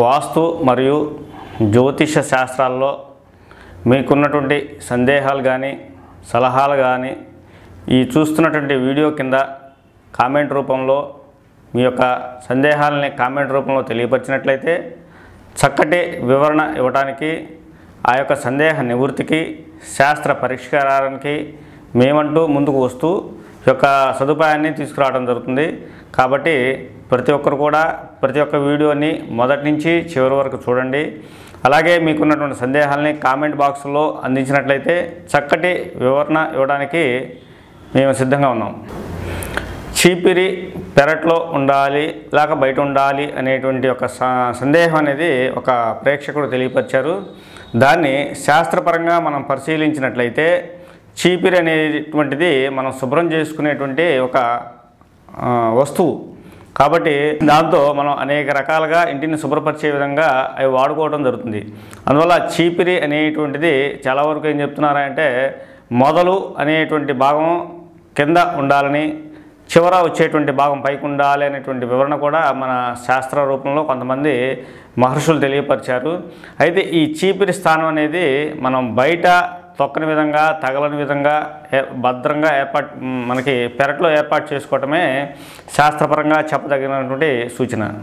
వాస్తు మరియు జ్యోతిష శాస్త్రాల్లో మీకున్నటువంటి సందేహాలు కానీ సలహాలు కానీ ఈ చూస్తున్నటువంటి వీడియో కింద కామెంట్ రూపంలో మీ యొక్క సందేహాలని కామెంట్ రూపంలో తెలియపరిచినట్లయితే చక్కటి వివరణ ఇవ్వడానికి ఆ యొక్క సందేహ నివృత్తికి శాస్త్ర పరిష్కారానికి మేమంటూ ముందుకు వస్తూ యొక్క సదుపాయాన్ని తీసుకురావడం జరుగుతుంది కాబట్టి ప్రతి ఒక్కరు కూడా ప్రతి ఒక్క వీడియోని మొదటి నుంచి చివరి వరకు చూడండి అలాగే మీకున్నటువంటి సందేహాలని కామెంట్ బాక్స్లో అందించినట్లయితే చక్కటి వివరణ ఇవ్వడానికి మేము సిద్ధంగా ఉన్నాం చీపిరి పెరట్లో ఉండాలి లేక బయట ఉండాలి అనేటువంటి ఒక సందేహం అనేది ఒక ప్రేక్షకుడు తెలియపరిచారు దాన్ని శాస్త్రపరంగా మనం పరిశీలించినట్లయితే చీపిరి అనేటువంటిది మనం శుభ్రం చేసుకునేటువంటి ఒక వస్తువు కాబట్టి దాంతో మనం అనేక రకాలుగా ఇంటిని శుభ్రపరిచే విధంగా అవి వాడుకోవడం జరుగుతుంది అందువల్ల చీపిరి అనేటువంటిది చాలా వరకు ఏం చెప్తున్నారంటే మొదలు అనేటువంటి భాగం కింద ఉండాలని చివర వచ్చేటువంటి భాగం పైకి ఉండాలి అనేటువంటి వివరణ కూడా మన శాస్త్ర రూపంలో కొంతమంది మహర్షులు తెలియపరిచారు అయితే ఈ చీపిరి స్థానం అనేది మనం బయట తొక్కని విధంగా తగలని విధంగా భద్రంగా ఏర్పాటు మనకి పెరట్లో ఏర్పాటు చేసుకోవటమే శాస్త్రపరంగా చెప్పదగినటువంటి సూచన